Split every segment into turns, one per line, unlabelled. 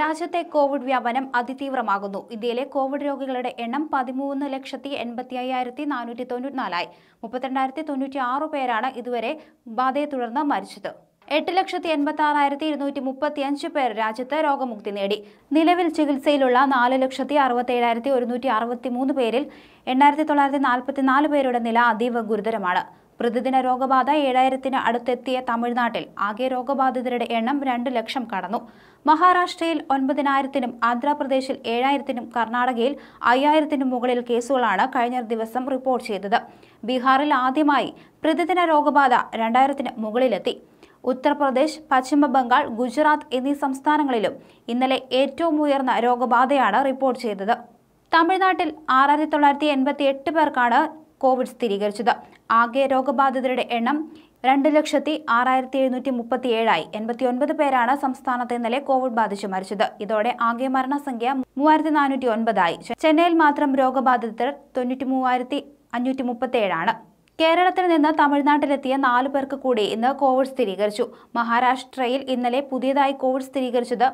രാജ്യത്തെ കോവിഡ് വ്യാപനം അതിതീവ്രമാകുന്നു ഇന്ത്യയിലെ കോവിഡ് രോഗികളുടെ എണ്ണം പതിമൂന്ന് ലക്ഷത്തി എൺപത്തി അയ്യായിരത്തി നാനൂറ്റി തൊണ്ണൂറ്റിനാലായി മുപ്പത്തിരണ്ടായിരത്തി തൊണ്ണൂറ്റി ആറ് പേരാണ് ഇതുവരെ ബാധയെ തുടർന്ന് മരിച്ചത് എട്ട് ലക്ഷത്തി എൺപത്തി ആറായിരത്തി ഇരുന്നൂറ്റി മുപ്പത്തി അഞ്ച് പേർ രാജ്യത്ത് രോഗമുക്തി നേടി നിലവിൽ ചികിത്സയിലുള്ള നാല് ലക്ഷത്തി അറുപത്തി ഏഴായിരത്തി ഒരുന്നൂറ്റി അറുപത്തി മൂന്ന് പേരിൽ എണ്ണായിരത്തി തൊള്ളായിരത്തി നാൽപ്പത്തി നാല് പേരുടെ നില അതീവ ഗുരുതരമാണ് പ്രതിദിന രോഗബാധ ഏഴായിരത്തിന് അടുത്തെത്തിയ തമിഴ്നാട്ടിൽ ആകെ രോഗബാധിതരുടെ എണ്ണം രണ്ട് ലക്ഷം കടന്നു മഹാരാഷ്ട്രയിൽ ഒൻപതിനായിരത്തിനും ആന്ധ്രാപ്രദേശിൽ ഏഴായിരത്തിനും കർണാടകയിൽ അയ്യായിരത്തിനും മുകളിൽ കേസുകളാണ് കഴിഞ്ഞ ദിവസം റിപ്പോർട്ട് ചെയ്തത് ബീഹാറിൽ ആദ്യമായി പ്രതിദിന രോഗബാധ രണ്ടായിരത്തിന് മുകളിലെത്തി ഉത്തർപ്രദേശ് പശ്ചിമ ബംഗാൾ ഗുജറാത്ത് എന്നീ സംസ്ഥാനങ്ങളിലും ഇന്നലെ ഏറ്റവും ഉയർന്ന രോഗബാധയാണ് റിപ്പോർട്ട് ചെയ്തത് തമിഴ്നാട്ടിൽ ആറായിരത്തി തൊള്ളായിരത്തി എൺപത്തി എട്ട് പേർക്കാണ് കോവിഡ് സ്ഥിരീകരിച്ചത് ആകെ രോഗബാധിതരുടെ എണ്ണം രണ്ട് ലക്ഷത്തി ആറായിരത്തി എഴുന്നൂറ്റി മുപ്പത്തിയേഴായി എൺപത്തിയൊൻപത് പേരാണ് സംസ്ഥാനത്ത് ഇന്നലെ കോവിഡ് ബാധിച്ച് മരിച്ചത് ഇതോടെ ആകെ മരണസംഖ്യ മൂവായിരത്തി നാനൂറ്റി ഒൻപതായി ചെന്നൈയിൽ മാത്രം രോഗബാധിതർ തൊണ്ണൂറ്റി മൂവായിരത്തി അഞ്ഞൂറ്റി മുപ്പത്തിയേഴാണ് കേരളത്തിൽ നിന്ന് തമിഴ്നാട്ടിലെത്തിയ നാലു പേർക്ക് കൂടി ഇന്ന് കോവിഡ് സ്ഥിരീകരിച്ചു മഹാരാഷ്ട്രയിൽ ഇന്നലെ പുതിയതായി കോവിഡ് സ്ഥിരീകരിച്ചത്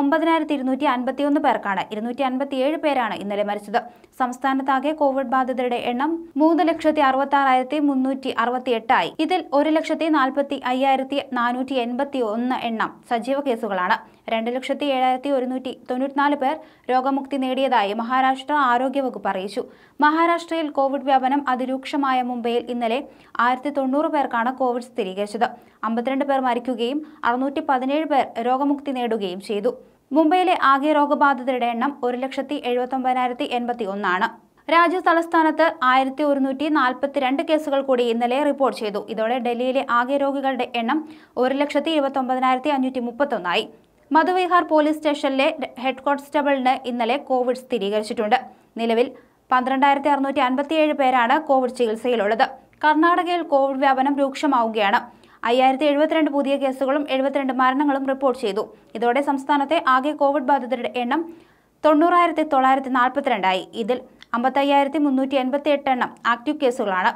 ഒമ്പതിനായിരത്തി ഇരുന്നൂറ്റി അൻപത്തി ഒന്ന് പേർക്കാണ് ഇരുന്നൂറ്റി അൻപത്തിയേഴ് പേരാണ് ഇന്നലെ മരിച്ചത് സംസ്ഥാനത്താകെ കോവിഡ് ബാധിതരുടെ എണ്ണം മൂന്ന് ലക്ഷത്തി അറുപത്തി ആറായിരത്തി മുന്നൂറ്റി അറുപത്തി എട്ടായി ഇതിൽ ഒരു ലക്ഷത്തി നാൽപ്പത്തി അയ്യായിരത്തി നാനൂറ്റി എൺപത്തി ഒന്ന് എണ്ണം സജീവ കേസുകളാണ് രണ്ട് ലക്ഷത്തി ഏഴായിരത്തി ഒരുന്നൂറ്റി തൊണ്ണൂറ്റിനാല് പേർ രോഗമുക്തി നേടിയതായി മഹാരാഷ്ട്ര ആരോഗ്യവകുപ്പ് അറിയിച്ചു മഹാരാഷ്ട്രയിൽ കോവിഡ് വ്യാപനം അതിരൂക്ഷമായ മുംബൈയിൽ ഇന്നലെ ആയിരത്തി തൊണ്ണൂറ് പേർക്കാണ് കോവിഡ് സ്ഥിരീകരിച്ചത് അമ്പത്തിരണ്ട് പേർ മരിക്കുകയും അറുന്നൂറ്റി പതിനേഴ് പേർ രോഗമുക്തി നേടുകയും ചെയ്തു മുംബൈയിലെ ആകെ രോഗബാധിതരുടെ എണ്ണം ഒരു ലക്ഷത്തി എഴുപത്തൊമ്പതിനായിരത്തി എൺപത്തി ഒന്നാണ് രാജ്യ തലസ്ഥാനത്ത് ആയിരത്തി ഒരുന്നൂറ്റി നാൽപ്പത്തിരണ്ട് കേസുകൾ കൂടി ഇന്നലെ റിപ്പോർട്ട് ചെയ്തു ഇതോടെ ഡൽഹിയിലെ ആകെ രോഗികളുടെ എണ്ണം ഒരു ലക്ഷത്തി ഇരുപത്തൊമ്പതിനായിരത്തി അഞ്ഞൂറ്റി മുപ്പത്തൊന്നായി മധുവിഹാർ പോലീസ് സ്റ്റേഷനിലെ ഹെഡ് കോൺസ്റ്റബിളിന് ഇന്നലെ കോവിഡ് സ്ഥിരീകരിച്ചിട്ടുണ്ട് നിലവിൽ പന്ത്രണ്ടായിരത്തി അറുന്നൂറ്റി അൻപത്തിയേഴ് പേരാണ് കോവിഡ് ചികിത്സയിലുള്ളത് കർണാടകയിൽ കോവിഡ് വ്യാപനം രൂക്ഷമാവുകയാണ് അയ്യായിരത്തി എഴുപത്തിരണ്ട് പുതിയ കേസുകളും എഴുപത്തിരണ്ട് മരണങ്ങളും റിപ്പോർട്ട് ചെയ്തു ഇതോടെ സംസ്ഥാനത്തെ ആകെ കോവിഡ് ബാധിതരുടെ എണ്ണം തൊണ്ണൂറായിരത്തി തൊള്ളായിരത്തി നാൽപ്പത്തിരണ്ടായി ഇതിൽ അമ്പത്തയ്യായിരത്തി മുന്നൂറ്റി എൺപത്തി എട്ട് എണ്ണം ആക്റ്റീവ് കേസുകളാണ്